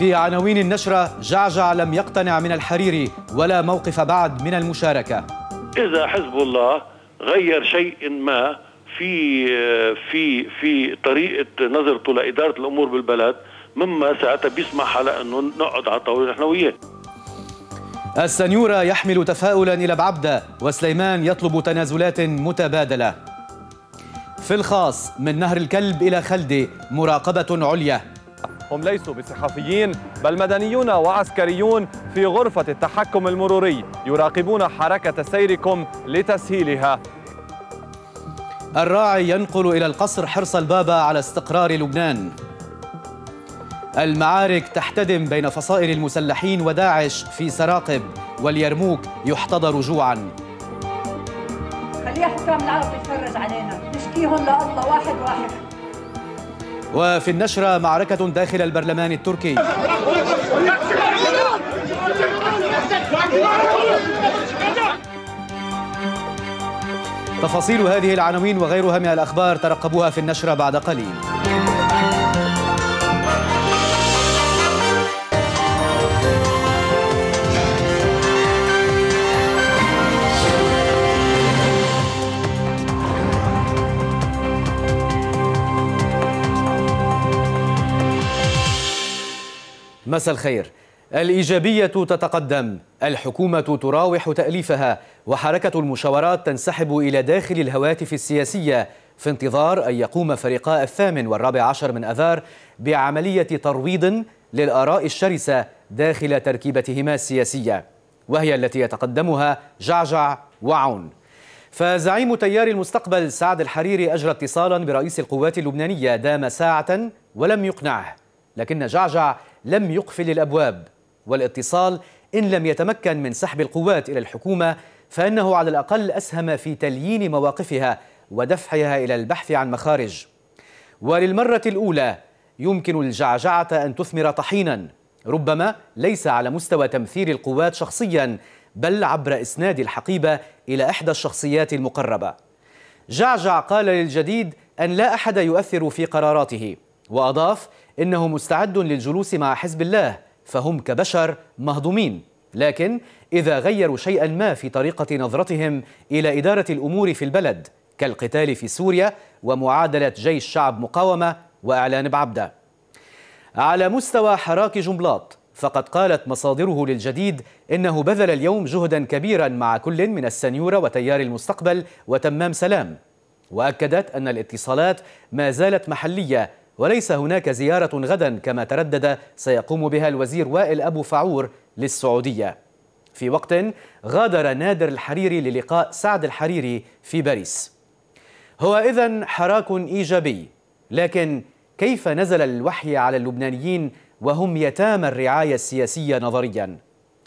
في عناوين النشرة جعجع لم يقتنع من الحريري ولا موقف بعد من المشاركة إذا حزب الله غير شيء ما في في في طريقة نظرته لإدارة الأمور بالبلد مما ساعتها بيسمح على أنه نقعد على طاولة نحن وياه السنيورة يحمل تفاؤلا إلى بعبدة وسليمان يطلب تنازلات متبادلة في الخاص من نهر الكلب إلى خلدي مراقبة عليا هم ليسوا بصحفيين بل مدنيون وعسكريون في غرفة التحكم المروري يراقبون حركة سيركم لتسهيلها الراعي ينقل إلى القصر حرص البابا على استقرار لبنان المعارك تحتدم بين فصائل المسلحين وداعش في سراقب واليرموك يحتضر جوعا خليها حكام العرب يتفرج علينا نشكيهم لله واحد واحد وفي النشرة معركة داخل البرلمان التركي تفاصيل هذه العناوين وغيرها من الأخبار ترقبوها في النشرة بعد قليل مساء الخير الإيجابية تتقدم الحكومة تراوح تأليفها وحركة المشاورات تنسحب إلى داخل الهواتف السياسية في انتظار أن يقوم فريقا الثامن والرابع عشر من أذار بعملية ترويض للآراء الشرسة داخل تركيبتهما السياسية وهي التي يتقدمها جعجع وعون فزعيم تيار المستقبل سعد الحريري أجرى اتصالا برئيس القوات اللبنانية دام ساعة ولم يقنعه لكن جعجع لم يقفل الأبواب والاتصال إن لم يتمكن من سحب القوات إلى الحكومة فإنه على الأقل أسهم في تليين مواقفها ودفعها إلى البحث عن مخارج وللمرة الأولى يمكن الجعجعة أن تثمر طحينا ربما ليس على مستوى تمثيل القوات شخصيا بل عبر إسناد الحقيبة إلى إحدى الشخصيات المقربة جعجع قال للجديد أن لا أحد يؤثر في قراراته وأضاف إنه مستعد للجلوس مع حزب الله فهم كبشر مهضومين لكن إذا غيروا شيئا ما في طريقة نظرتهم إلى إدارة الأمور في البلد كالقتال في سوريا ومعادلة جيش شعب مقاومة وإعلان بعبدة على مستوى حراك جنبلاط فقد قالت مصادره للجديد إنه بذل اليوم جهدا كبيرا مع كل من السنيورة وتيار المستقبل وتمام سلام وأكدت أن الاتصالات ما زالت محلية وليس هناك زيارة غدا كما تردد سيقوم بها الوزير وائل أبو فعور للسعودية في وقت غادر نادر الحريري للقاء سعد الحريري في باريس هو إذا حراك إيجابي لكن كيف نزل الوحي على اللبنانيين وهم يتامى الرعاية السياسية نظريا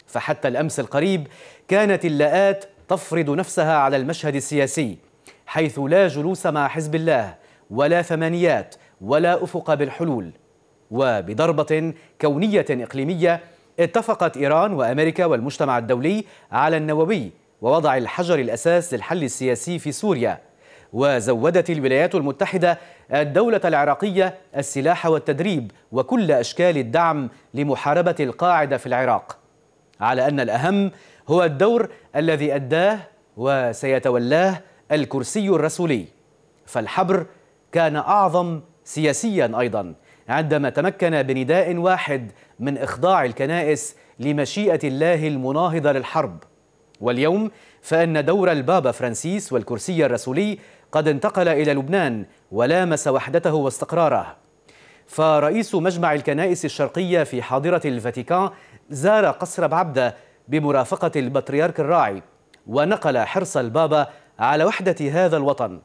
فحتى الأمس القريب كانت اللاءات تفرض نفسها على المشهد السياسي حيث لا جلوس مع حزب الله ولا ثمانيات ولا أفق بالحلول وبضربة كونية إقليمية اتفقت إيران وأمريكا والمجتمع الدولي على النووي ووضع الحجر الأساس للحل السياسي في سوريا وزودت الولايات المتحدة الدولة العراقية السلاح والتدريب وكل أشكال الدعم لمحاربة القاعدة في العراق على أن الأهم هو الدور الذي أداه وسيتولاه الكرسي الرسولي فالحبر كان أعظم سياسيا أيضا عندما تمكن بنداء واحد من إخضاع الكنائس لمشيئة الله المناهضة للحرب واليوم فإن دور البابا فرانسيس والكرسي الرسولي قد انتقل إلى لبنان ولامس وحدته واستقراره فرئيس مجمع الكنائس الشرقية في حاضرة الفاتيكان زار قصر بعبدة بمرافقة البطريرك الراعي ونقل حرص البابا على وحدة هذا الوطن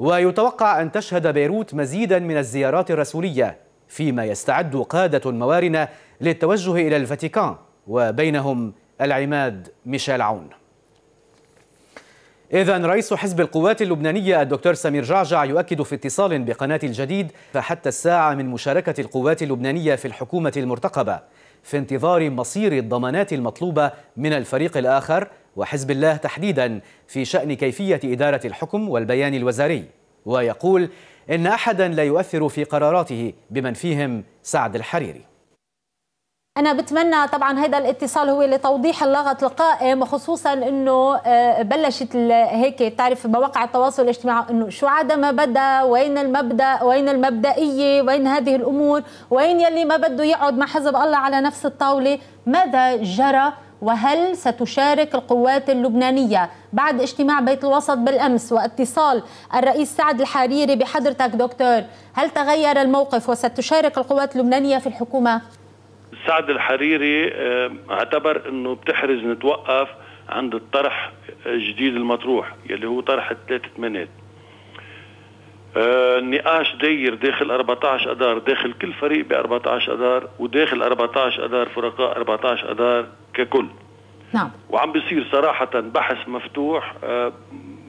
ويتوقع أن تشهد بيروت مزيدا من الزيارات الرسولية فيما يستعد قادة موارنة للتوجه إلى الفاتيكان وبينهم العماد ميشيل عون إذا رئيس حزب القوات اللبنانية الدكتور سمير جعجع يؤكد في اتصال بقناة الجديد فحتى الساعة من مشاركة القوات اللبنانية في الحكومة المرتقبة في انتظار مصير الضمانات المطلوبة من الفريق الآخر وحزب الله تحديدا في شأن كيفية إدارة الحكم والبيان الوزاري ويقول إن أحدا لا يؤثر في قراراته بمن فيهم سعد الحريري أنا بتمنى طبعا هذا الاتصال هو لتوضيح اللغط القائم وخصوصا أنه آه، بلشت هيك تعرف مواقع التواصل الاجتماعي أنه شو عدا ما بدأ وين المبدأ وين المبدئية وين هذه الأمور وين يلي ما بده يقعد مع حزب الله على نفس الطاولة ماذا جرى وهل ستشارك القوات اللبنانية بعد اجتماع بيت الوسط بالأمس واتصال الرئيس سعد الحريري بحضرتك دكتور هل تغير الموقف وستشارك القوات اللبنانية في الحكومة؟ سعد الحريري اعتبر أنه بتحرز نتوقف عند الطرح الجديد المطروح يلي هو طرح الثلاثة ثمانيات النقاش آه، داير داخل 14 اذار داخل كل فريق ب 14 اذار وداخل 14 اذار فرقاء 14 اذار ككل نعم وعم بيصير صراحة بحث مفتوح آه،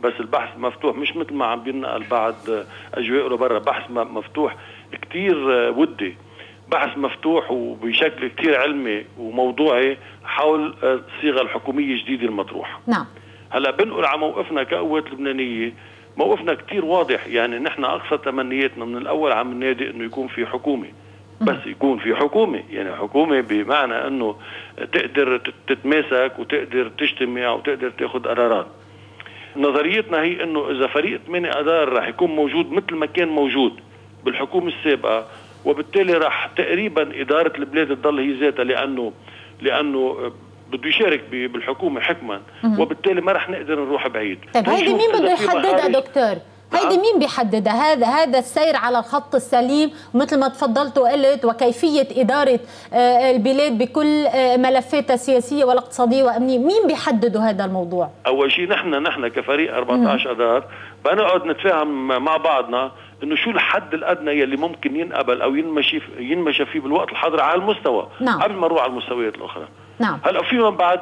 بس البحث مفتوح مش مثل ما عم بينقل بعد أجواء لبرا بحث مفتوح كتير آه، ودي بحث مفتوح وبشكل كتير علمي وموضوعي حول الصيغة الحكومية الجديدة المطروحة نعم هلا بنقول على موقفنا كقوات لبنانية موقفنا كتير واضح يعني نحن أقصى تمنياتنا من الأول عم ننادي أنه يكون في حكومة بس يكون في حكومة يعني حكومة بمعنى أنه تقدر تتماسك وتقدر تجتمع وتقدر تأخذ قرارات نظريتنا هي أنه إذا فريق 8 اذار رح يكون موجود مثل ما كان موجود بالحكومة السابقة وبالتالي رح تقريبا إدارة البلاد تضل هي ذاتها لأنه لأنه بده يشارك بالحكومه حكما وبالتالي ما رح نقدر نروح بعيد طيب هيدي مين بده يحددها دكتور هيدي نعم. مين بيحددها هذا هذا السير على الخط السليم مثل ما تفضلت وقلت وكيفيه اداره آه، البلاد بكل آه، ملفاتها السياسيه والاقتصاديه وامنيه مين بيحددوا هذا الموضوع اول شيء نحن نحن كفريق 14 اذار بنقعد نتفاهم مع بعضنا انه شو الحد الادنى يلي ممكن ينقبل او ينمشي ينمشى فيه بالوقت الحاضر على المستوى نعم. قبل ما نروح على المستويات الاخرى نعم هلا في من بعد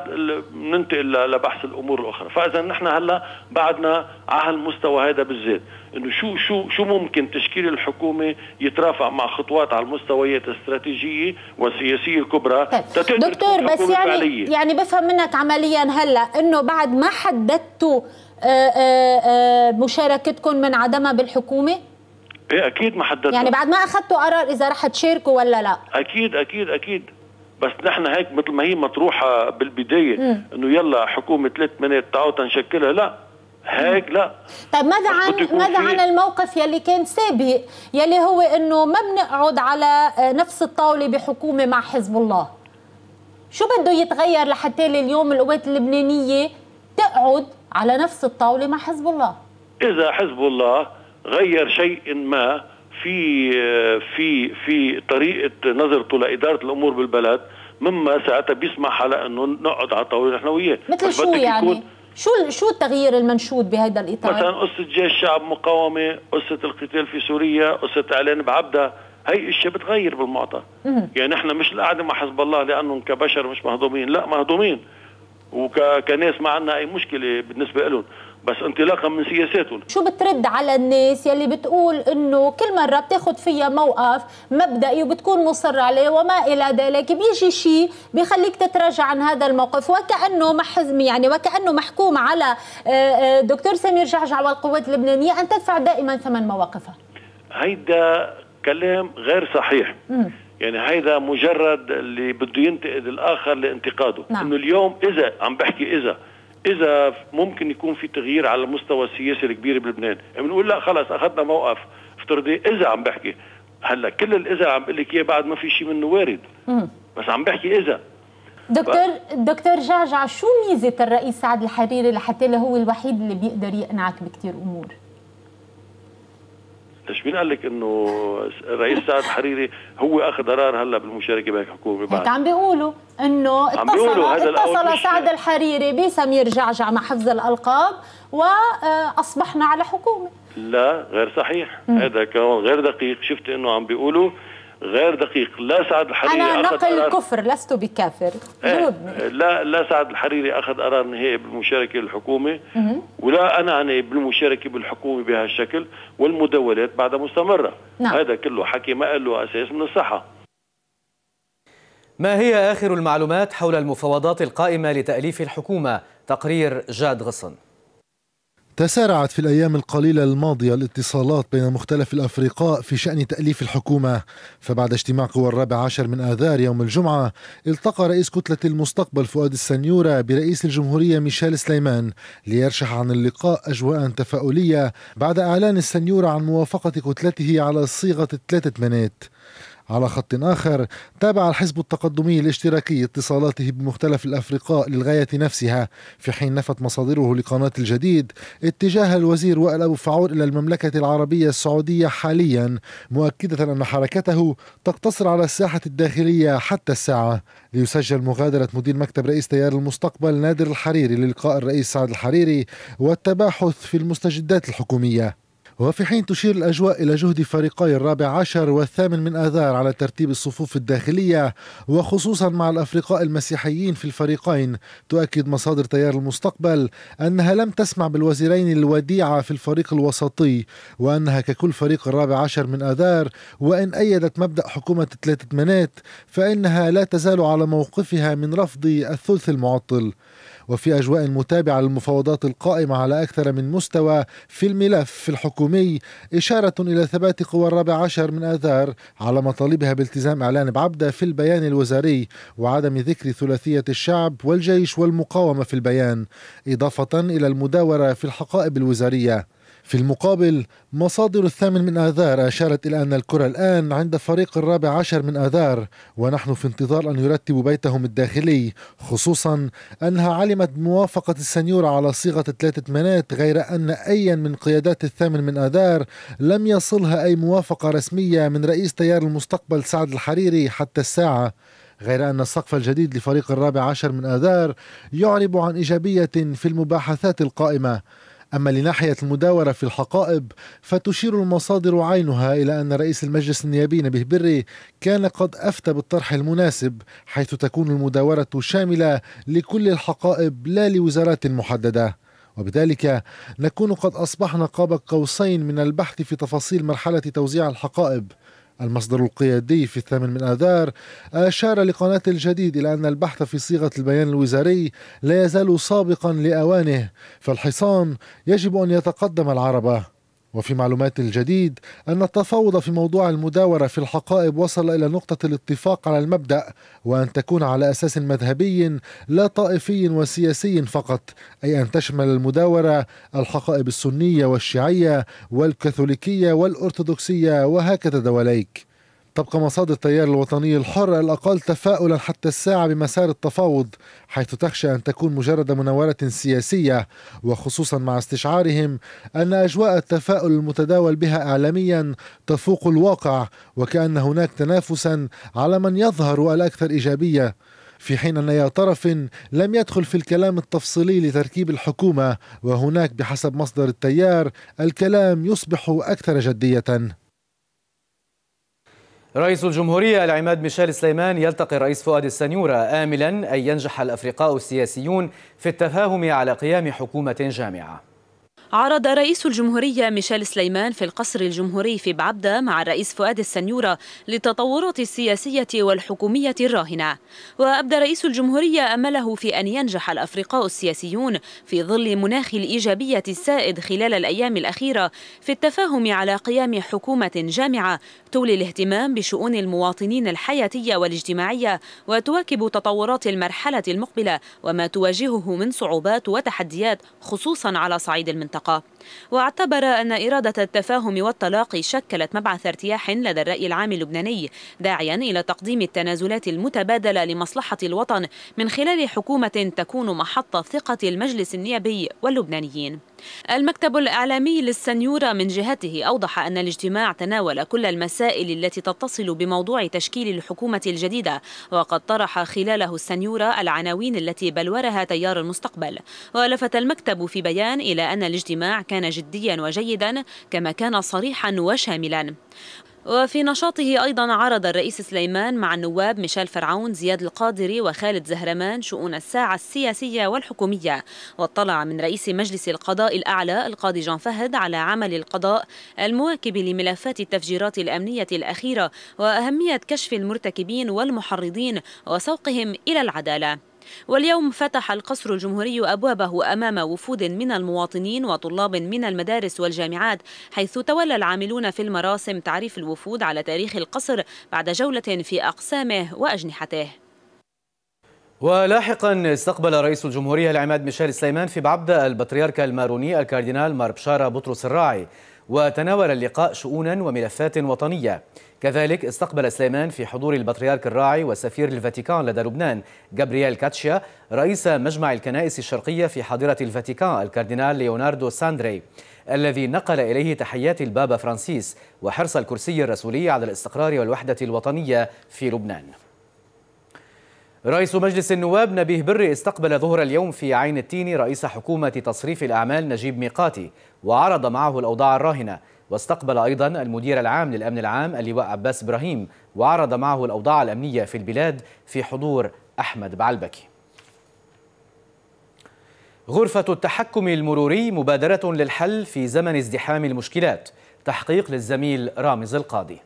بننتقل لبحث الامور الاخرى فاذا نحن هلا بعدنا على هالمستوى هذا بالذات انه شو شو شو ممكن تشكيل الحكومه يترافق مع خطوات على المستويات الاستراتيجيه والسياسيه الكبرى طيب. دكتور بس يعني فعلية. يعني بفهم منك عمليا هلا انه بعد ما حددتوا آه، آه، آه، مشاركتكم من عدمها بالحكومه ايه اكيد ما حددنا يعني بعد ما اخذتوا قرار اذا رح تشاركوا ولا لا اكيد اكيد اكيد بس نحن هيك مثل ما هي مطروحه بالبدايه انه يلا حكومه ثلاث منات تعاود تنشكلها لا هيك لا طيب ماذا عن ماذا عن الموقف يلي كان سابق يلي هو انه ما بنقعد على آه، نفس الطاوله بحكومه مع حزب الله شو بده يتغير لحتى اليوم القوات اللبنانيه تقعد على نفس الطاوله مع حزب الله اذا حزب الله غير شيء ما في في في طريقه نظرته لاداره الامور بالبلد مما ساعتها بيسمح على انه نقعد على طاوله نحن وياه مثل شو يعني؟ شو شو التغيير المنشود بهذا الاطار؟ مثلا قصه جيش شعب مقاومه، قصه القتال في سوريا، قصه اعلان بعبده، هي اشياء بتغير بالمعطى. يعني نحن مش القعده مع حزب الله لانهم كبشر مش مهضومين، لا مهضومين. وكناس ما عندنا اي مشكله بالنسبه لهم، بس انطلاقا من سياساتهم شو بترد على الناس يلي بتقول انه كل مره بتاخذ فيها موقف مبدئي وبتكون مصر عليه وما الى ذلك بيجي شيء بخليك تتراجع عن هذا الموقف وكانه محزم يعني وكانه محكوم على آه، آه، دكتور سمير جعجع والقوات اللبنانيه ان تدفع دائما ثمن مواقفها هيدا كلام غير صحيح يعني هيدا مجرد اللي بده ينتقد الاخر لانتقاده نعم. انه اليوم اذا عم بحكي اذا اذا ممكن يكون في تغيير على المستوى السياسي الكبير بلبنان يعني بنقول لا خلص اخذنا موقف افترضي اذا عم بحكي هلا كل الاذا عم بقول لك اياه بعد ما في شيء منه وارد بس عم بحكي اذا دكتور ف... دكتور جعجع شو ميزه الرئيس سعد الحريري لحتى هو الوحيد اللي بيقدر يقنعك بكثير امور ليش مين قال لك انه الرئيس سعد حريري هو اخذ قرار هلا بالمشاركه بهيك حكومه بعد عم بيقولوا انه اتصل اتصل سعد الحريري بسمير جعجع مع حفظ الالقاب واصبحنا على حكومه لا غير صحيح هذا كمان غير دقيق شفت انه عم بيقولوا غير دقيق لا سعد الحريري أنا نقل أرار... كفر لست بكافر إيه، لا لا سعد الحريري أخذ قرار نهائي بالمشاركة الحكومة ولا أنا أنا يعني بالمشاركة بالحكومة بهالشكل والمداولات بعدها مستمرة نعم. هذا كله حكي ما له أساس من الصحة ما هي آخر المعلومات حول المفاوضات القائمة لتأليف الحكومة تقرير جاد غصن تسارعت في الأيام القليلة الماضية الاتصالات بين مختلف الأفرقاء في شأن تأليف الحكومة فبعد اجتماع قوى الرابع عشر من آذار يوم الجمعة التقى رئيس كتلة المستقبل فؤاد السنيورة برئيس الجمهورية ميشيل سليمان ليرشح عن اللقاء أجواء تفاؤلية بعد إعلان السنيورة عن موافقة كتلته على صيغة الثلاثة منات على خط آخر تابع الحزب التقدمي الاشتراكي اتصالاته بمختلف الأفرقاء للغاية نفسها في حين نفت مصادره لقناة الجديد اتجاه الوزير وائل أبو فعول إلى المملكة العربية السعودية حاليا مؤكدة أن حركته تقتصر على الساحة الداخلية حتى الساعة ليسجل مغادرة مدير مكتب رئيس تيار المستقبل نادر الحريري للقاء الرئيس سعد الحريري والتباحث في المستجدات الحكومية وفي حين تشير الأجواء إلى جهد فريقي الرابع عشر والثامن من آذار على ترتيب الصفوف الداخلية وخصوصا مع الأفرقاء المسيحيين في الفريقين تؤكد مصادر تيار المستقبل أنها لم تسمع بالوزيرين الوديعة في الفريق الوسطي وأنها ككل فريق الرابع عشر من آذار وإن أيدت مبدأ حكومة ثلاثة منات فإنها لا تزال على موقفها من رفض الثلث المعطل وفي أجواء متابعة للمفاوضات القائمة على أكثر من مستوى في الملف الحكومي إشارة إلى ثبات قوى الرابع عشر من آذار على مطالبها بالتزام إعلان بعبدة في البيان الوزاري وعدم ذكر ثلاثية الشعب والجيش والمقاومة في البيان إضافة إلى المداورة في الحقائب الوزارية في المقابل مصادر الثامن من آذار أشارت إلى أن الكرة الآن عند فريق الرابع عشر من آذار ونحن في انتظار أن يرتبوا بيتهم الداخلي خصوصا أنها علمت موافقة السنيورة على صيغة ثلاثة منات غير أن أيا من قيادات الثامن من آذار لم يصلها أي موافقة رسمية من رئيس تيار المستقبل سعد الحريري حتى الساعة غير أن السقف الجديد لفريق الرابع عشر من آذار يعرب عن إيجابية في المباحثات القائمة أما لناحية المداورة في الحقائب فتشير المصادر عينها إلى أن رئيس المجلس النيابي نبيه بري كان قد أفتى بالطرح المناسب حيث تكون المداورة شاملة لكل الحقائب لا لوزارات محددة وبذلك نكون قد أصبحنا قاب قوسين من البحث في تفاصيل مرحلة توزيع الحقائب المصدر القيادي في الثامن من آذار أشار لقناة الجديد إلى أن البحث في صيغة البيان الوزاري لا يزال سابقا لأوانه فالحصان يجب أن يتقدم العربة وفي معلومات الجديد أن التفاوض في موضوع المداورة في الحقائب وصل إلى نقطة الاتفاق على المبدأ وأن تكون على أساس مذهبي لا طائفي وسياسي فقط أي أن تشمل المداورة الحقائب السنية والشيعية والكاثوليكية والأرثوذكسية وهكذا دواليك تبقى مصادر التيار الوطني الحر الأقل تفاؤلا حتى الساعة بمسار التفاوض حيث تخشى أن تكون مجرد مناورة سياسية وخصوصا مع استشعارهم أن أجواء التفاؤل المتداول بها إعلاميا تفوق الواقع وكأن هناك تنافسا على من يظهر الأكثر إيجابية في حين أن أي طرف لم يدخل في الكلام التفصيلي لتركيب الحكومة وهناك بحسب مصدر التيار الكلام يصبح أكثر جدية رئيس الجمهورية العماد ميشيل سليمان يلتقي الرئيس فؤاد السنيورة آملا أن ينجح الأفرقاء السياسيون في التفاهم على قيام حكومة جامعة عرض رئيس الجمهورية ميشيل سليمان في القصر الجمهوري في بعبدة مع الرئيس فؤاد السنيورة للتطورات السياسية والحكومية الراهنة وأبدى رئيس الجمهورية أمله في أن ينجح الأفرقاء السياسيون في ظل مناخ الإيجابية السائد خلال الأيام الأخيرة في التفاهم على قيام حكومة جامعة تولي الاهتمام بشؤون المواطنين الحياتية والاجتماعية وتواكب تطورات المرحلة المقبلة وما تواجهه من صعوبات وتحديات خصوصا على صعيد المنطقة المنطقة واعتبر أن إرادة التفاهم والطلاق شكلت مبعث ارتياح لدى الرأي العام اللبناني داعيا إلى تقديم التنازلات المتبادلة لمصلحة الوطن من خلال حكومة تكون محط ثقة المجلس النيابي واللبنانيين المكتب الإعلامي للسنيورة من جهته أوضح أن الاجتماع تناول كل المسائل التي تتصل بموضوع تشكيل الحكومة الجديدة وقد طرح خلاله السنيورة العناوين التي بلورها تيار المستقبل ولفت المكتب في بيان إلى أن الاجتماع كان جديا وجيدا كما كان صريحا وشاملا وفي نشاطه أيضا عرض الرئيس سليمان مع النواب ميشيل فرعون زياد القادري وخالد زهرمان شؤون الساعة السياسية والحكومية واطلع من رئيس مجلس القضاء الأعلى القاضي جان فهد على عمل القضاء المواكب لملفات التفجيرات الأمنية الأخيرة وأهمية كشف المرتكبين والمحرضين وسوقهم إلى العدالة واليوم فتح القصر الجمهوري أبوابه أمام وفود من المواطنين وطلاب من المدارس والجامعات حيث تولى العاملون في المراسم تعريف الوفود على تاريخ القصر بعد جولة في أقسامه وأجنحته ولاحقا استقبل رئيس الجمهورية العماد ميشيل سليمان في بعبدة البطريرك الماروني الكاردينال ماربشارة بطرس الراعي وتناول اللقاء شؤونا وملفات وطنية كذلك استقبل سليمان في حضور البطريرك الراعي وسفير الفاتيكان لدى لبنان جابرييل كاتشيا رئيس مجمع الكنائس الشرقية في حاضرة الفاتيكان الكاردينال ليوناردو ساندري الذي نقل إليه تحيات البابا فرانسيس وحرص الكرسي الرسولي على الاستقرار والوحدة الوطنية في لبنان رئيس مجلس النواب نبيه بري استقبل ظهر اليوم في عين التين رئيس حكومة تصريف الأعمال نجيب ميقاتي وعرض معه الأوضاع الراهنة واستقبل أيضا المدير العام للأمن العام اللواء عباس إبراهيم وعرض معه الأوضاع الأمنية في البلاد في حضور أحمد بعلبكي غرفة التحكم المروري مبادرة للحل في زمن ازدحام المشكلات تحقيق للزميل رامز القاضي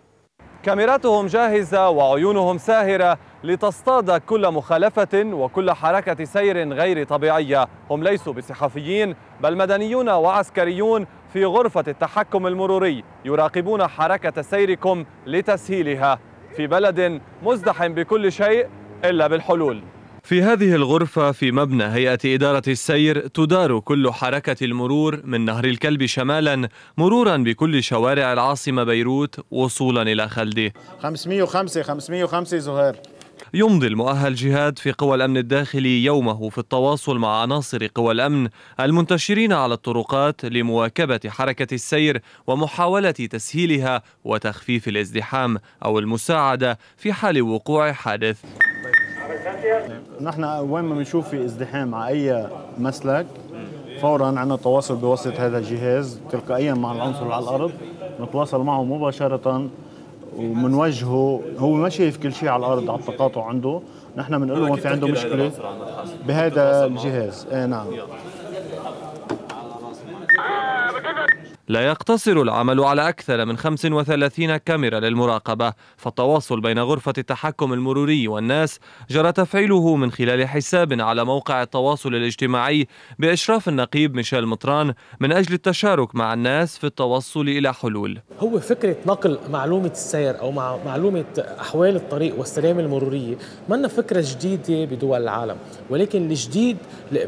كاميراتهم جاهزة وعيونهم ساهرة لتصطاد كل مخالفة وكل حركة سير غير طبيعية هم ليسوا بصحفيين بل مدنيون وعسكريون في غرفة التحكم المروري يراقبون حركة سيركم لتسهيلها في بلد مزدحم بكل شيء إلا بالحلول في هذه الغرفة في مبنى هيئة إدارة السير تدار كل حركة المرور من نهر الكلب شمالا مرورا بكل شوارع العاصمة بيروت وصولا إلى خلدي 505 505 زهير يمضي المؤهل جهاد في قوى الأمن الداخلي يومه في التواصل مع عناصر قوى الأمن المنتشرين على الطرقات لمواكبة حركة السير ومحاولة تسهيلها وتخفيف الازدحام أو المساعدة في حال وقوع حادث نحن وين ما بنشوف في ازدحام على اي مسلك فورا عندنا تواصل بواسطه هذا الجهاز تلقائيا مع العنصر على الارض نتواصل معه مباشره وبنوجهه هو ما شايف كل شيء على الارض على التقاطع عنده نحن بنقول له في عنده مشكله بهذا الجهاز اي نعم لا يقتصر العمل على أكثر من 35 كاميرا للمراقبة فالتواصل بين غرفة التحكم المروري والناس جرى تفعيله من خلال حساب على موقع التواصل الاجتماعي بإشراف النقيب ميشيل مطران من أجل التشارك مع الناس في التوصل إلى حلول هو فكرة نقل معلومة السير أو معلومة أحوال الطريق والسلامة المرورية منا فكرة جديدة بدول العالم ولكن الجديد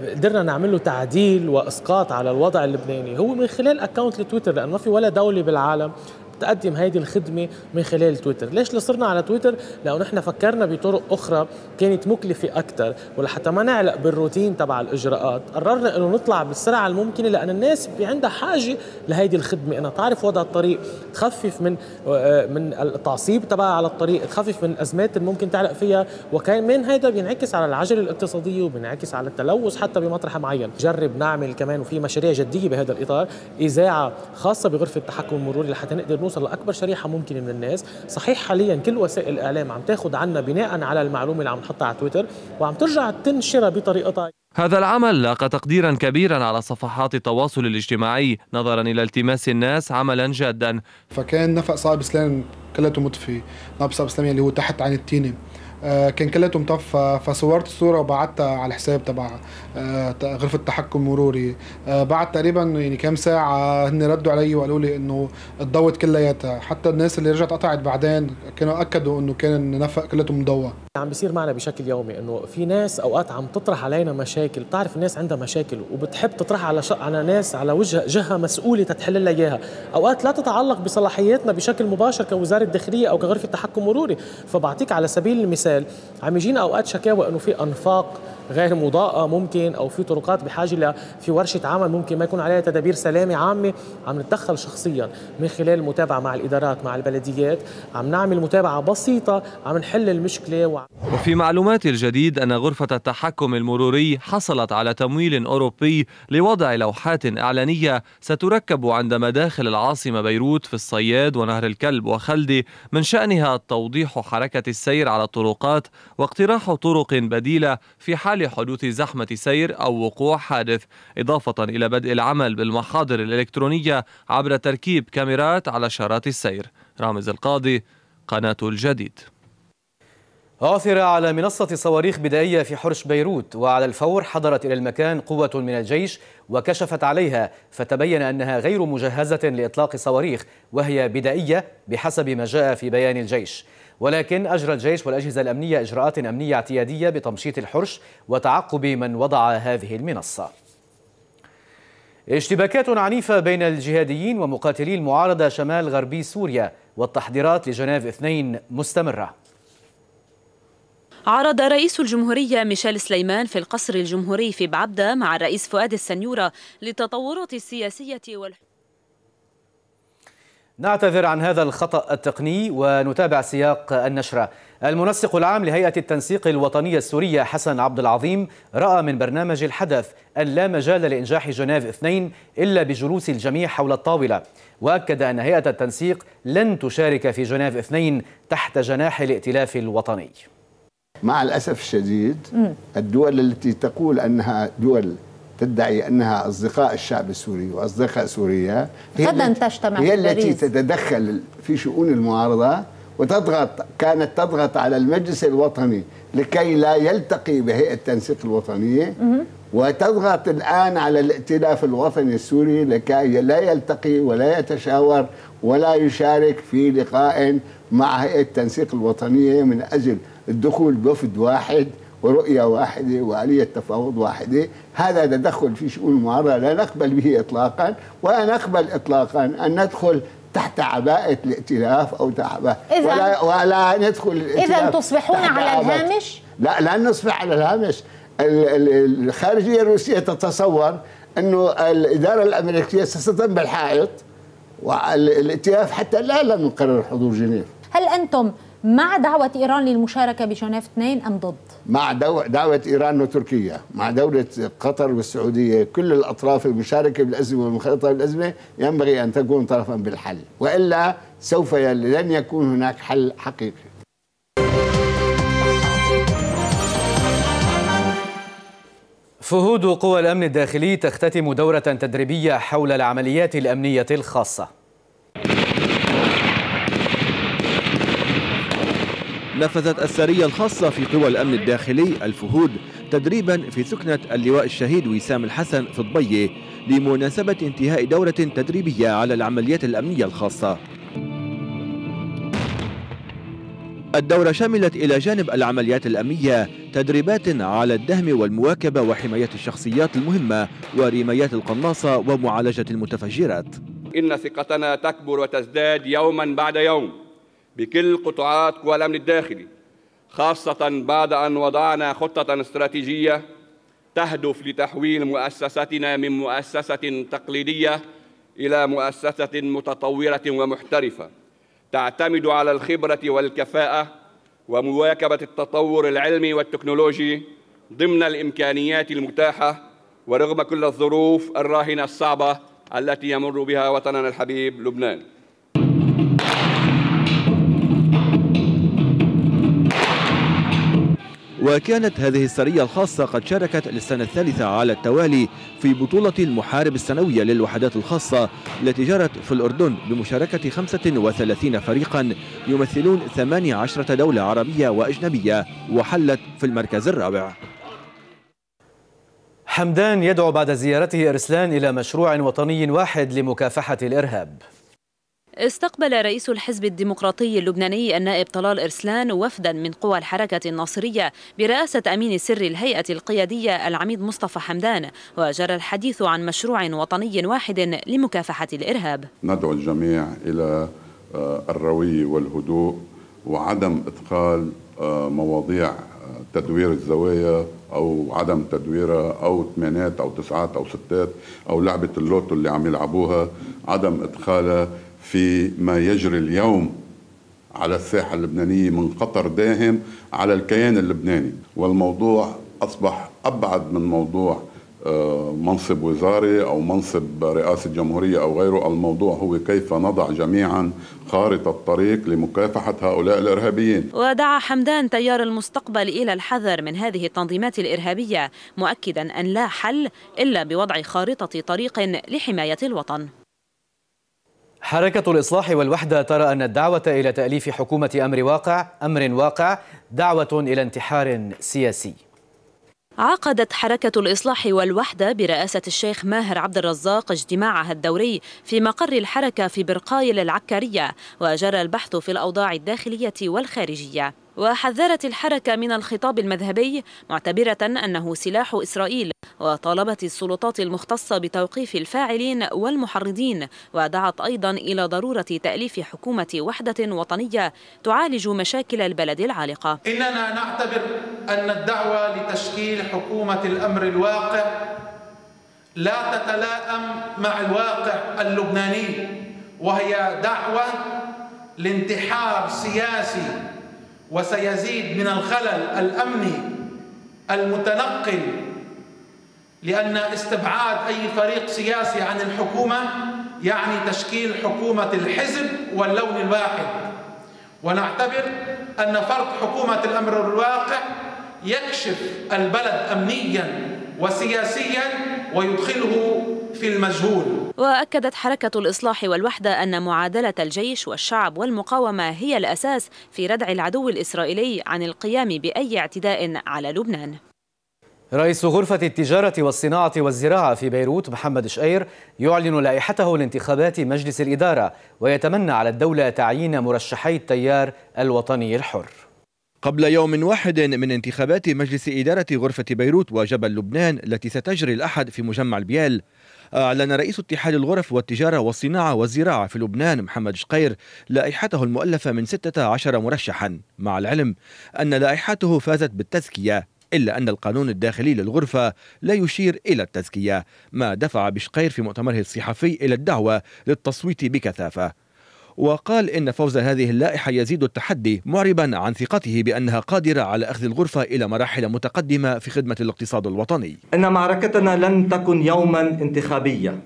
قدرنا نعمله تعديل وإسقاط على الوضع اللبناني هو من خلال أكاونت تويتر لانه ما في ولا دوله بالعالم تقدم هذه الخدمه من خلال تويتر ليش صرنا على تويتر لانه نحن فكرنا بطرق اخرى كانت مكلفه اكثر ولحتى ما نعلق بالروتين تبع الاجراءات قررنا انه نطلع بالسرعه الممكنه لان الناس عندها حاجه لهيدي الخدمه انها تعرف وضع الطريق تخفف من آه، من التعصيب تبعها على الطريق تخفف من الازمات اللي ممكن تعلق فيها وكمان هذا بينعكس على العجله الاقتصاديه وبينعكس على التلوث حتى بمطرح معين جرب نعمل كمان وفي مشاريع جديه بهذا الاطار اذاعه خاصه بغرفه التحكم المروري لحتى نقدر نوصل لاكبر شريحه ممكن من الناس صحيح حاليا كل وسائل الاعلام عم تاخذ عنا بناء على المعلومه اللي عم نحطها على تويتر وعم ترجع تنشرها بطريقتها هذا العمل لاقى تقديرا كبيرا على صفحات التواصل الاجتماعي نظرا الى التماس الناس عملا جادا فكان نفق صعب سلان كلته مطفي نفق صعب بسلامية اللي هو تحت عن التينه آه، كان كلياتهم مطفى فصورت الصوره وبعتها على الحساب تبع آه، غرفه التحكم مروري آه، بعد تقريبا يعني كام ساعه هن ردوا علي وقالوا لي انه اتضوت كلياتها حتى الناس اللي رجعت قطعت بعدين كانوا اكدوا انه كان النفق كلياته مضوى عم بيصير معنا بشكل يومي انه في ناس اوقات عم تطرح علينا مشاكل بتعرف الناس عندها مشاكل وبتحب تطرح على ش... على ناس على وجه جهه مسؤوله تتحل لها اياها اوقات لا تتعلق بصلاحياتنا بشكل مباشر كوزاره الداخليه او كغرفه تحكم مروري فبعطيك على سبيل المثال عم يجينا اوقات شكاوى انه في انفاق غير مضاءه ممكن او في طرقات بحاجه ل في ورشه عمل ممكن ما يكون عليها تدابير سلامه عامه عم نتدخل شخصيا من خلال المتابعه مع الادارات مع البلديات عم نعمل متابعه بسيطه عم نحل المشكله و... وفي معلومات الجديد ان غرفه التحكم المروري حصلت على تمويل اوروبي لوضع لوحات اعلانيه ستركب عند مداخل العاصمه بيروت في الصياد ونهر الكلب وخلدي من شانها توضيح حركه السير على الطرقات واقتراح طرق بديله في حال لحدوث زحمة سير أو وقوع حادث إضافة إلى بدء العمل بالمحاضر الإلكترونية عبر تركيب كاميرات على شارات السير رامز القاضي قناة الجديد عثر على منصة صواريخ بدائية في حرش بيروت وعلى الفور حضرت إلى المكان قوة من الجيش وكشفت عليها فتبين أنها غير مجهزة لإطلاق صواريخ وهي بدائية بحسب ما جاء في بيان الجيش ولكن أجرى الجيش والأجهزة الأمنية إجراءات أمنية اعتيادية بتمشيط الحرش وتعقب من وضع هذه المنصة اشتباكات عنيفة بين الجهاديين ومقاتلي المعارضة شمال غربي سوريا والتحضيرات لجنيف اثنين مستمرة عرض رئيس الجمهورية ميشيل سليمان في القصر الجمهوري في بعبدة مع الرئيس فؤاد السنيورة للتطورات السياسية والحكومة نعتذر عن هذا الخطأ التقني ونتابع سياق النشرة المنسق العام لهيئة التنسيق الوطنية السورية حسن عبد العظيم رأى من برنامج الحدث أن لا مجال لإنجاح جنيف اثنين إلا بجلوس الجميع حول الطاولة وأكد أن هيئة التنسيق لن تشارك في جنيف اثنين تحت جناح الائتلاف الوطني مع الأسف الشديد الدول التي تقول أنها دول تدعي أنها أصدقاء الشعب السوري وأصدقاء سوريا هي غدا تجتمع هي التي تتدخل في شؤون المعارضة وتضغط كانت تضغط على المجلس الوطني لكي لا يلتقي بهيئة التنسيق الوطنية وتضغط الآن على الائتلاف الوطني السوري لكي لا يلتقي ولا يتشاور ولا يشارك في لقاء مع هيئة التنسيق الوطنية من أجل الدخول بوفد واحد ورؤية واحدة وآلية تفاوض واحدة هذا تدخل في شؤون المعارضة لا نقبل به إطلاقا ولا نقبل إطلاقا أن ندخل تحت عباءة الائتلاف أو تحت ولا, ولا ندخل إذا تصبحون على الهامش؟ لا لا نصبح على الهامش الخارجية الروسية تتصور أنه الإدارة الأمريكية ستتم بالحائط والائتلاف حتى لا لم يقرر حضور جنيف هل أنتم مع دعوة إيران للمشاركة بجنيف 2 أم ضد؟ مع دعوة إيران وتركيا مع دولة قطر والسعودية كل الأطراف المشاركة بالأزمة والمنخرطة بالأزمة ينبغي أن تكون طرفا بالحل وإلا سوف لن يكون هناك حل حقيقي فهود قوى الأمن الداخلي تختتم دورة تدريبية حول العمليات الأمنية الخاصة نفذت السرية الخاصة في قوى الأمن الداخلي الفهود تدريبا في سكنة اللواء الشهيد وسام الحسن في الضية لمناسبة انتهاء دورة تدريبية على العمليات الأمنية الخاصة الدورة شملت إلى جانب العمليات الأمنية تدريبات على الدهم والمواكبة وحماية الشخصيات المهمة ورمايات القناصة ومعالجة المتفجرات إن ثقتنا تكبر وتزداد يوما بعد يوم بكل قطاعات قوى الأمن الداخلي خاصة بعد أن وضعنا خطة استراتيجية تهدف لتحويل مؤسستنا من مؤسسة تقليدية إلى مؤسسة متطورة ومحترفة تعتمد على الخبرة والكفاءة ومواكبة التطور العلمي والتكنولوجي ضمن الإمكانيات المتاحة ورغم كل الظروف الراهنة الصعبة التي يمر بها وطننا الحبيب لبنان وكانت هذه السرية الخاصة قد شاركت للسنة الثالثة على التوالي في بطولة المحارب السنوية للوحدات الخاصة التي جرت في الأردن بمشاركة 35 فريقا يمثلون 18 دولة عربية وأجنبية وحلت في المركز الرابع حمدان يدعو بعد زيارته إرسلان إلى مشروع وطني واحد لمكافحة الإرهاب استقبل رئيس الحزب الديمقراطي اللبناني النائب طلال إرسلان وفدا من قوى الحركة الناصرية برئاسة أمين سر الهيئة القيادية العميد مصطفى حمدان وجرى الحديث عن مشروع وطني واحد لمكافحة الإرهاب ندعو الجميع إلى آه، الروية والهدوء وعدم إثقال آه، مواضيع آه، تدوير الزوايا او عدم تدويرها او ثمانات او تسعات او ستات او لعبه اللوتو اللي عم يلعبوها عدم ادخالها في ما يجري اليوم على الساحة اللبنانية من قطر داهم على الكيان اللبناني والموضوع أصبح أبعد من موضوع آه، منصب وزاري أو منصب رئاسة جمهورية أو غيره الموضوع هو كيف نضع جميعا خارطة الطريق لمكافحة هؤلاء الإرهابيين ودعا حمدان تيار المستقبل إلى الحذر من هذه التنظيمات الإرهابية مؤكدا أن لا حل إلا بوضع خارطة طريق لحماية الوطن حركة الإصلاح والوحدة ترى أن الدعوة إلى تأليف حكومة أمر واقع أمر واقع دعوة إلى انتحار سياسي عقدت حركة الإصلاح والوحدة برئاسة الشيخ ماهر عبد الرزاق اجتماعها الدوري في مقر الحركة في برقايل العكارية وجرى البحث في الأوضاع الداخلية والخارجية وحذرت الحركة من الخطاب المذهبي معتبرة أنه سلاح إسرائيل وطالبت السلطات المختصة بتوقيف الفاعلين والمحرضين ودعت أيضا إلى ضرورة تأليف حكومة وحدة وطنية تعالج مشاكل البلد العالقة إننا نعتبر أن الدعوة لتشكيل حكومة الأمر الواقع لا تتلائم مع الواقع اللبناني وهي دعوة لانتحار سياسي وسيزيد من الخلل الأمني المتنقل لأن استبعاد أي فريق سياسي عن الحكومة يعني تشكيل حكومة الحزب واللون الواحد ونعتبر أن فرض حكومة الأمر الواقع يكشف البلد أمنيا وسياسيا ويدخله في المجهول وأكدت حركة الإصلاح والوحدة أن معادلة الجيش والشعب والمقاومة هي الأساس في ردع العدو الإسرائيلي عن القيام بأي اعتداء على لبنان رئيس غرفة التجارة والصناعة والزراعة في بيروت محمد شقير يعلن لائحته لانتخابات مجلس الإدارة ويتمنى على الدولة تعيين مرشحي التيار الوطني الحر قبل يوم واحد من انتخابات مجلس إدارة غرفة بيروت وجبل لبنان التي ستجري الأحد في مجمع البيال أعلن رئيس اتحاد الغرف والتجارة والصناعة والزراعة في لبنان محمد شقير لائحته المؤلفة من 16 مرشحا مع العلم أن لائحته فازت بالتزكية إلا أن القانون الداخلي للغرفة لا يشير إلى التزكية ما دفع بشقير في مؤتمره الصحفي إلى الدعوة للتصويت بكثافة وقال إن فوز هذه اللائحة يزيد التحدي معربا عن ثقته بأنها قادرة على أخذ الغرفة إلى مراحل متقدمة في خدمة الاقتصاد الوطني إن معركتنا لن تكن يوما انتخابية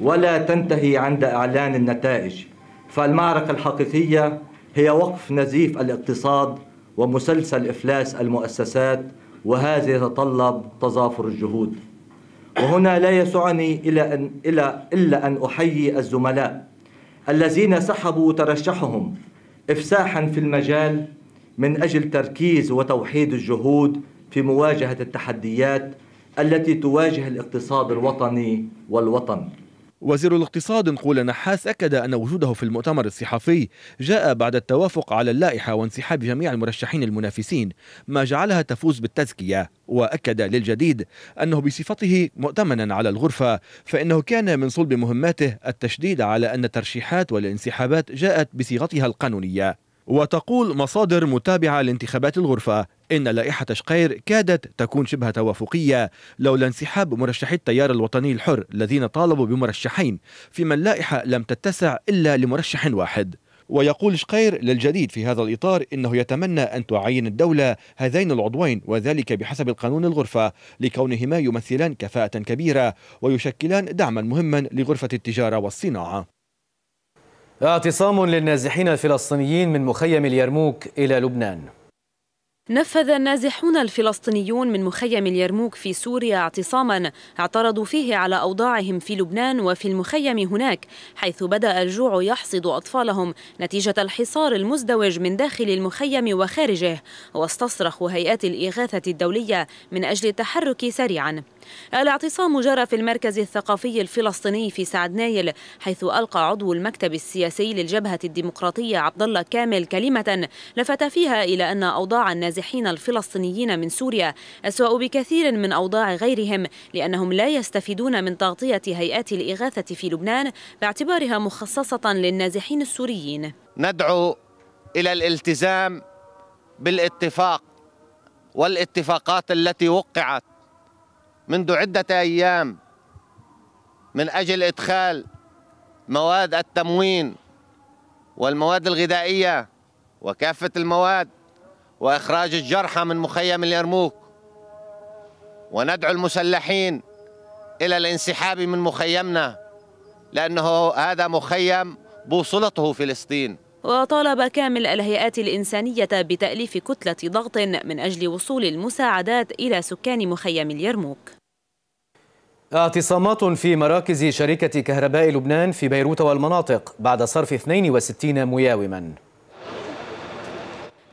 ولا تنتهي عند إعلان النتائج فالمعركة الحقيقية هي وقف نزيف الاقتصاد ومسلسل إفلاس المؤسسات وهذا يتطلب تظافر الجهود وهنا لا يسعني إلا أن, إلا, إلا أن أحيي الزملاء الذين سحبوا ترشحهم إفساحا في المجال من أجل تركيز وتوحيد الجهود في مواجهة التحديات التي تواجه الاقتصاد الوطني والوطن وزير الاقتصاد نقول نحاس أكد أن وجوده في المؤتمر الصحفي جاء بعد التوافق على اللائحة وانسحاب جميع المرشحين المنافسين ما جعلها تفوز بالتزكية وأكد للجديد أنه بصفته مؤتمنا على الغرفة فإنه كان من صلب مهماته التشديد على أن الترشيحات والانسحابات جاءت بصيغتها القانونية وتقول مصادر متابعة لانتخابات الغرفة إن لائحة شقير كادت تكون شبه توافقية لولا انسحاب مرشحي التيار الوطني الحر الذين طالبوا بمرشحين فيما اللائحة لم تتسع إلا لمرشح واحد ويقول شقير للجديد في هذا الإطار إنه يتمنى أن تعين الدولة هذين العضوين وذلك بحسب القانون الغرفة لكونهما يمثلان كفاءة كبيرة ويشكلان دعما مهما لغرفة التجارة والصناعة اعتصام للنازحين الفلسطينيين من مخيم اليرموك إلى لبنان نفذ النازحون الفلسطينيون من مخيم اليرموك في سوريا اعتصاما اعترضوا فيه على أوضاعهم في لبنان وفي المخيم هناك حيث بدأ الجوع يحصد أطفالهم نتيجة الحصار المزدوج من داخل المخيم وخارجه واستصرخوا هيئات الإغاثة الدولية من أجل التحرك سريعا الاعتصام جرى في المركز الثقافي الفلسطيني في سعد نايل حيث ألقى عضو المكتب السياسي للجبهة الديمقراطية عبد الله كامل كلمة لفت فيها إلى أن أوضاع النازحين الفلسطينيين من سوريا أسوأ بكثير من أوضاع غيرهم لأنهم لا يستفيدون من تغطية هيئات الإغاثة في لبنان باعتبارها مخصصة للنازحين السوريين ندعو إلى الالتزام بالاتفاق والاتفاقات التي وقعت منذ عدة أيام من أجل إدخال مواد التموين والمواد الغذائية وكافة المواد وإخراج الجرحى من مخيم اليرموك وندعو المسلحين إلى الانسحاب من مخيمنا لأنه هذا مخيم بوصلته فلسطين وطالب كامل الهيئات الإنسانية بتأليف كتلة ضغط من أجل وصول المساعدات إلى سكان مخيم اليرموك اعتصامات في مراكز شركة كهرباء لبنان في بيروت والمناطق بعد صرف 62 مياوما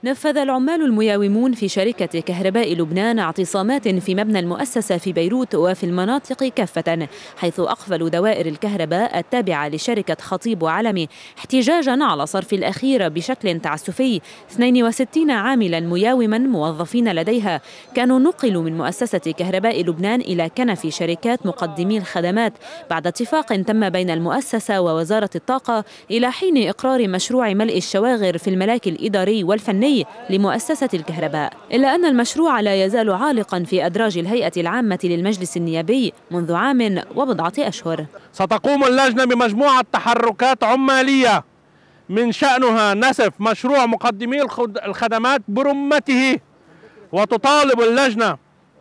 نفذ العمال المياومون في شركة كهرباء لبنان اعتصامات في مبنى المؤسسة في بيروت وفي المناطق كافة حيث أقفلوا دوائر الكهرباء التابعة لشركة خطيب وعلمي احتجاجا على صرف الأخيرة بشكل تعسفي 62 عاملا مياوما موظفين لديها كانوا نقلوا من مؤسسة كهرباء لبنان إلى كنف شركات مقدمي الخدمات بعد اتفاق تم بين المؤسسة ووزارة الطاقة إلى حين إقرار مشروع ملء الشواغر في الملاك الإداري والفني لمؤسسة الكهرباء إلا أن المشروع لا يزال عالقا في أدراج الهيئة العامة للمجلس النيابي منذ عام وبضعة أشهر ستقوم اللجنة بمجموعة تحركات عمالية من شأنها نسف مشروع مقدمي الخدمات برمته وتطالب اللجنة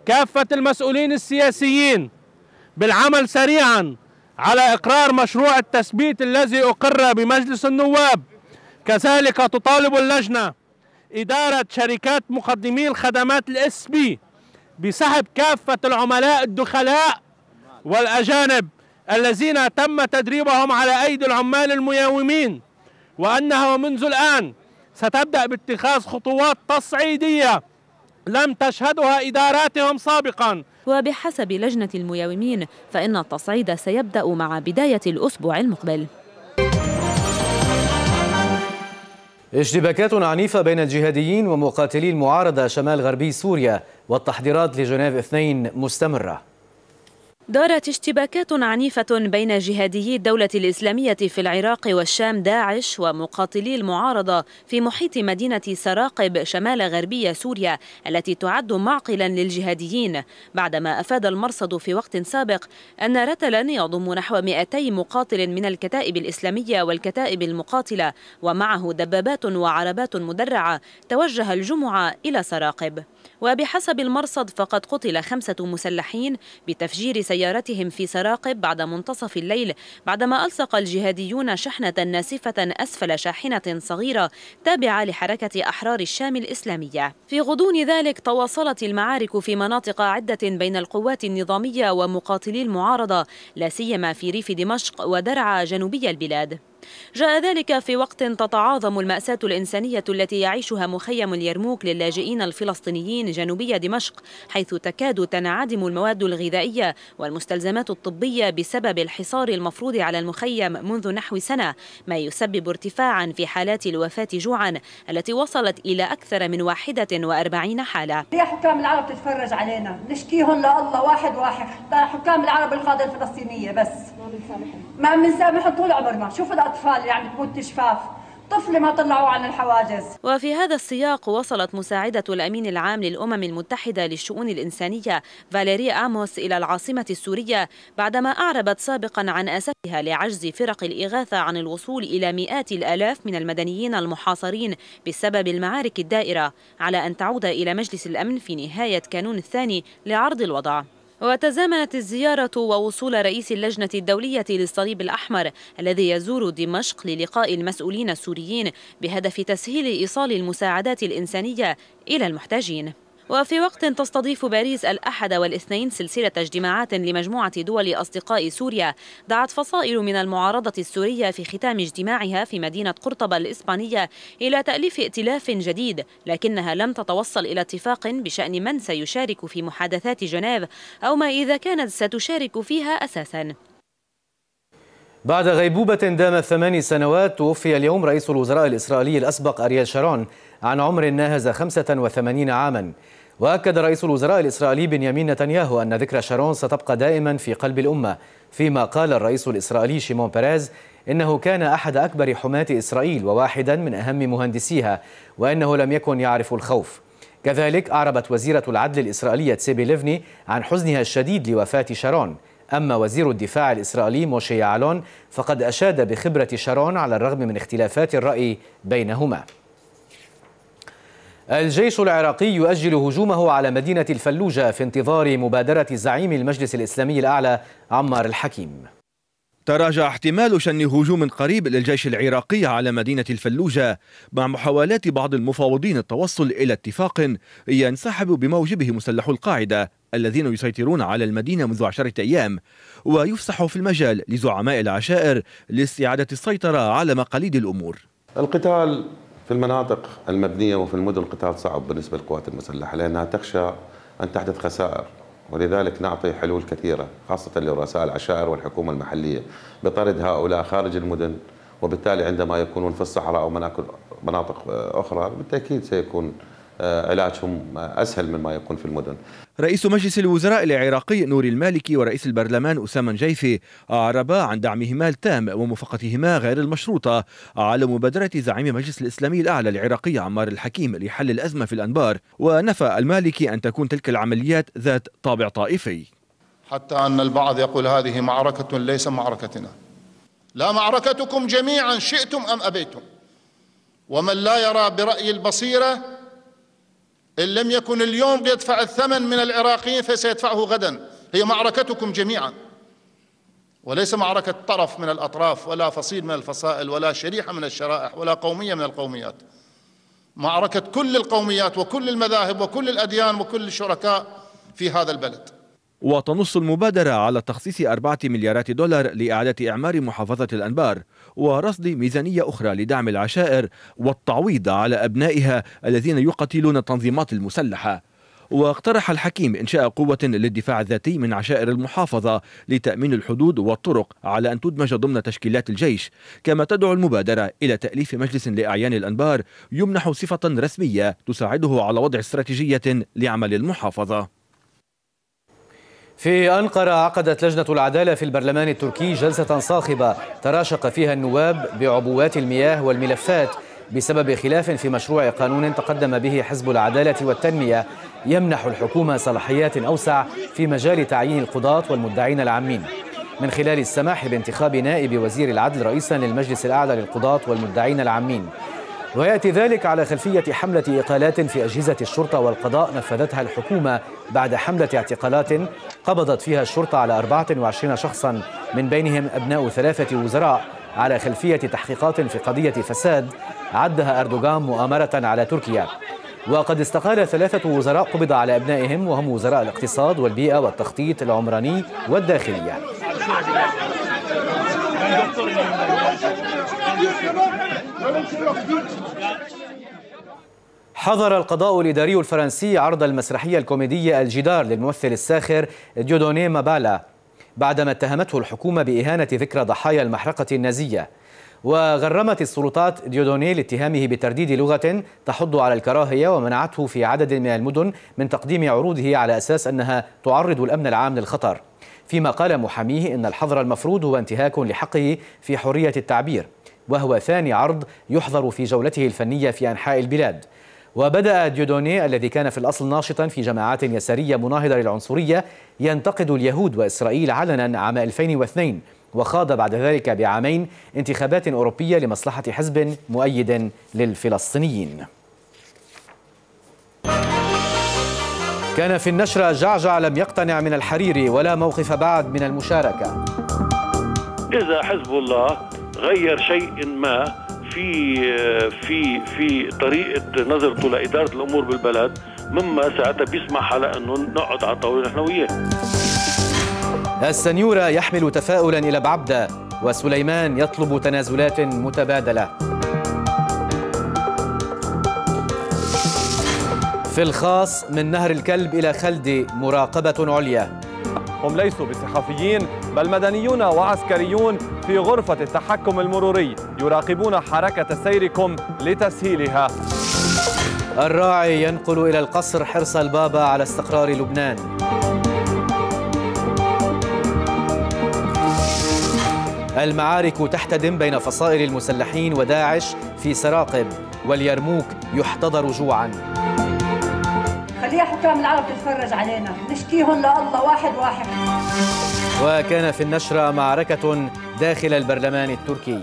كافة المسؤولين السياسيين بالعمل سريعا على إقرار مشروع التثبيت الذي أقر بمجلس النواب كذلك تطالب اللجنة إدارة شركات مقدمي الخدمات الاس بي بسحب كافة العملاء الدخلاء والأجانب الذين تم تدريبهم على أيدي العمال المياومين وأنها منذ الآن ستبدأ باتخاذ خطوات تصعيدية لم تشهدها إداراتهم سابقاً وبحسب لجنة المياومين فإن التصعيد سيبدأ مع بداية الأسبوع المقبل اشتباكات عنيفة بين الجهاديين ومقاتلي المعارضة شمال غربي سوريا والتحضيرات لجنيف اثنين مستمرة دارت اشتباكات عنيفة بين جهاديي الدولة الإسلامية في العراق والشام داعش ومقاتلي المعارضة في محيط مدينة سراقب شمال غربية سوريا التي تعد معقلا للجهاديين بعدما أفاد المرصد في وقت سابق أن رتلا يضم نحو 200 مقاتل من الكتائب الإسلامية والكتائب المقاتلة ومعه دبابات وعربات مدرعة توجه الجمعة إلى سراقب وبحسب المرصد فقد قتل خمسة مسلحين بتفجير سيارتهم في سراقب بعد منتصف الليل بعدما ألصق الجهاديون شحنة ناسفة أسفل شاحنة صغيرة تابعة لحركة أحرار الشام الإسلامية في غضون ذلك تواصلت المعارك في مناطق عدة بين القوات النظامية ومقاتلي المعارضة لا سيما في ريف دمشق ودرعا جنوبي البلاد جاء ذلك في وقت تتعاظم المأساة الإنسانية التي يعيشها مخيم اليرموك للاجئين الفلسطينيين جنوبي دمشق حيث تكاد تنعدم المواد الغذائية والمستلزمات الطبية بسبب الحصار المفروض على المخيم منذ نحو سنة ما يسبب ارتفاعا في حالات الوفاة جوعا التي وصلت إلى أكثر من 41 حالة يا حكام العرب تتفرج علينا نشكيهم لله واحد واحد حكام العرب القادة الفلسطينية بس ما بنسامحهم ما بنسامحهم طول عمرنا شوفوا الاطفال اللي يعني عم تموت جفاف طفل ما طلعوا عن الحواجز وفي هذا السياق وصلت مساعدة الأمين العام للأمم المتحدة للشؤون الإنسانية فاليري آموس إلى العاصمة السورية بعدما أعربت سابقا عن أسفها لعجز فرق الإغاثة عن الوصول إلى مئات الآلاف من المدنيين المحاصرين بسبب المعارك الدائرة على أن تعود إلى مجلس الأمن في نهاية كانون الثاني لعرض الوضع وتزامنت الزيارة ووصول رئيس اللجنة الدولية للصليب الأحمر الذي يزور دمشق للقاء المسؤولين السوريين بهدف تسهيل إيصال المساعدات الإنسانية إلى المحتاجين وفي وقت تستضيف باريس الأحد والاثنين سلسلة اجتماعات لمجموعة دول أصدقاء سوريا دعت فصائل من المعارضة السورية في ختام اجتماعها في مدينة قرطبة الإسبانية إلى تأليف ائتلاف جديد لكنها لم تتوصل إلى اتفاق بشأن من سيشارك في محادثات جنيف أو ما إذا كانت ستشارك فيها أساساً بعد غيبوبة دامت ثماني سنوات توفي اليوم رئيس الوزراء الإسرائيلي الأسبق أريال شارون عن عمر ناهز 85 عاماً وأكد رئيس الوزراء الإسرائيلي بنيامين نتنياهو أن ذكرى شارون ستبقى دائما في قلب الأمة فيما قال الرئيس الإسرائيلي شيمون بيريز إنه كان أحد أكبر حماة إسرائيل وواحدا من أهم مهندسيها وإنه لم يكن يعرف الخوف كذلك أعربت وزيرة العدل الإسرائيلية تسيبي ليفني عن حزنها الشديد لوفاة شارون أما وزير الدفاع الإسرائيلي موشي يعلون فقد أشاد بخبرة شارون على الرغم من اختلافات الرأي بينهما الجيش العراقي يؤجل هجومه على مدينة الفلوجة في انتظار مبادرة زعيم المجلس الإسلامي الأعلى عمار الحكيم تراجع احتمال شن هجوم قريب للجيش العراقي على مدينة الفلوجة مع محاولات بعض المفاوضين التوصل إلى اتفاق ينسحب بموجبه مسلح القاعدة الذين يسيطرون على المدينة منذ عشرة أيام ويفسح في المجال لزعماء العشائر لاستعادة السيطرة على مقاليد الأمور القتال في المناطق المبنية وفي المدن القتال صعب بالنسبة للقوات المسلحة لأنها تخشى أن تحدث خسائر ولذلك نعطي حلول كثيرة خاصة لرؤساء العشائر والحكومة المحلية بطرد هؤلاء خارج المدن وبالتالي عندما يكونون في الصحراء أو مناطق آه، أخرى بالتأكيد سيكون آه، علاجهم اسهل مما يكون في المدن. رئيس مجلس الوزراء العراقي نوري المالكي ورئيس البرلمان اسامه جيفي اعربا عن دعمهما التام وموافقتهما غير المشروطه على مبادره زعيم مجلس الاسلامي الاعلى العراقي عمار الحكيم لحل الازمه في الانبار، ونفى المالكي ان تكون تلك العمليات ذات طابع طائفي. حتى ان البعض يقول هذه معركه ليس معركتنا. لا معركتكم جميعا شئتم ام ابيتم. ومن لا يرى براي البصيره إن لم يكن اليوم بيدفع الثمن من العراقيين فسيدفعه غدا هي معركتكم جميعا وليس معركة طرف من الأطراف ولا فصيل من الفصائل ولا شريحة من الشرائح ولا قومية من القوميات معركة كل القوميات وكل المذاهب وكل الأديان وكل الشركاء في هذا البلد وتنص المبادرة على تخصيص أربعة مليارات دولار لإعادة إعمار محافظة الأنبار ورصد ميزانية أخرى لدعم العشائر والتعويض على أبنائها الذين يقاتلون التنظيمات المسلحة واقترح الحكيم إنشاء قوة للدفاع الذاتي من عشائر المحافظة لتأمين الحدود والطرق على أن تدمج ضمن تشكيلات الجيش كما تدعو المبادرة إلى تأليف مجلس لأعيان الأنبار يمنح صفة رسمية تساعده على وضع استراتيجية لعمل المحافظة في أنقرة عقدت لجنة العدالة في البرلمان التركي جلسة صاخبة تراشق فيها النواب بعبوات المياه والملفات بسبب خلاف في مشروع قانون تقدم به حزب العدالة والتنمية يمنح الحكومة صلاحيات أوسع في مجال تعيين القضاة والمدعين العامين من خلال السماح بانتخاب نائب وزير العدل رئيسا للمجلس الأعلى للقضاة والمدعين العامين ويأتي ذلك على خلفية حملة إقالات في أجهزة الشرطة والقضاء نفذتها الحكومة بعد حملة اعتقالات قبضت فيها الشرطة على 24 شخصا من بينهم أبناء ثلاثة وزراء على خلفية تحقيقات في قضية فساد عدها أردوغان مؤامرة على تركيا وقد استقال ثلاثة وزراء قبض على أبنائهم وهم وزراء الاقتصاد والبيئة والتخطيط العمراني والداخلية حضر القضاء الإداري الفرنسي عرض المسرحية الكوميدية الجدار للممثل الساخر ديودوني مابالا بعدما اتهمته الحكومة بإهانة ذكرى ضحايا المحرقة النازية وغرمت السلطات ديودوني لاتهامه بترديد لغة تحض على الكراهية ومنعته في عدد من المدن من تقديم عروضه على أساس أنها تعرض الأمن العام للخطر فيما قال محاميه إن الحظر المفروض هو انتهاك لحقه في حرية التعبير وهو ثاني عرض يحضر في جولته الفنية في أنحاء البلاد وبدأ ديودوني الذي كان في الأصل ناشطا في جماعات يسارية مناهضة للعنصرية ينتقد اليهود وإسرائيل علنا عام 2002 وخاض بعد ذلك بعامين انتخابات أوروبية لمصلحة حزب مؤيد للفلسطينيين كان في النشرة جعجع لم يقتنع من الحريري ولا موقف بعد من المشاركة إذا حزب الله غير شيء ما في في في طريقه نظرته لاداره الامور بالبلد مما ساعتها بيسمح على انه نقعد على الطاوله نحن وياه السنيوره يحمل تفاؤلا الى بعبده وسليمان يطلب تنازلات متبادله في الخاص من نهر الكلب الى خلدي مراقبه عليا هم ليسوا بصحفيين بل مدنيون وعسكريون في غرفة التحكم المروري يراقبون حركة سيركم لتسهيلها الراعي ينقل إلى القصر حرص البابا على استقرار لبنان المعارك تحتدم بين فصائل المسلحين وداعش في سراقب واليرموك يحتضر جوعا خليها حكام العرب تتفرج علينا نشكيهم لله واحد واحد وكان في النشرة معركة داخل البرلمان التركي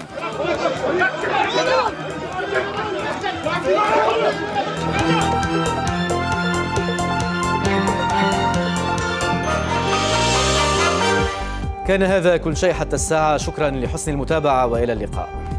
كان هذا كل شيء حتى الساعة شكرا لحسن المتابعة وإلى اللقاء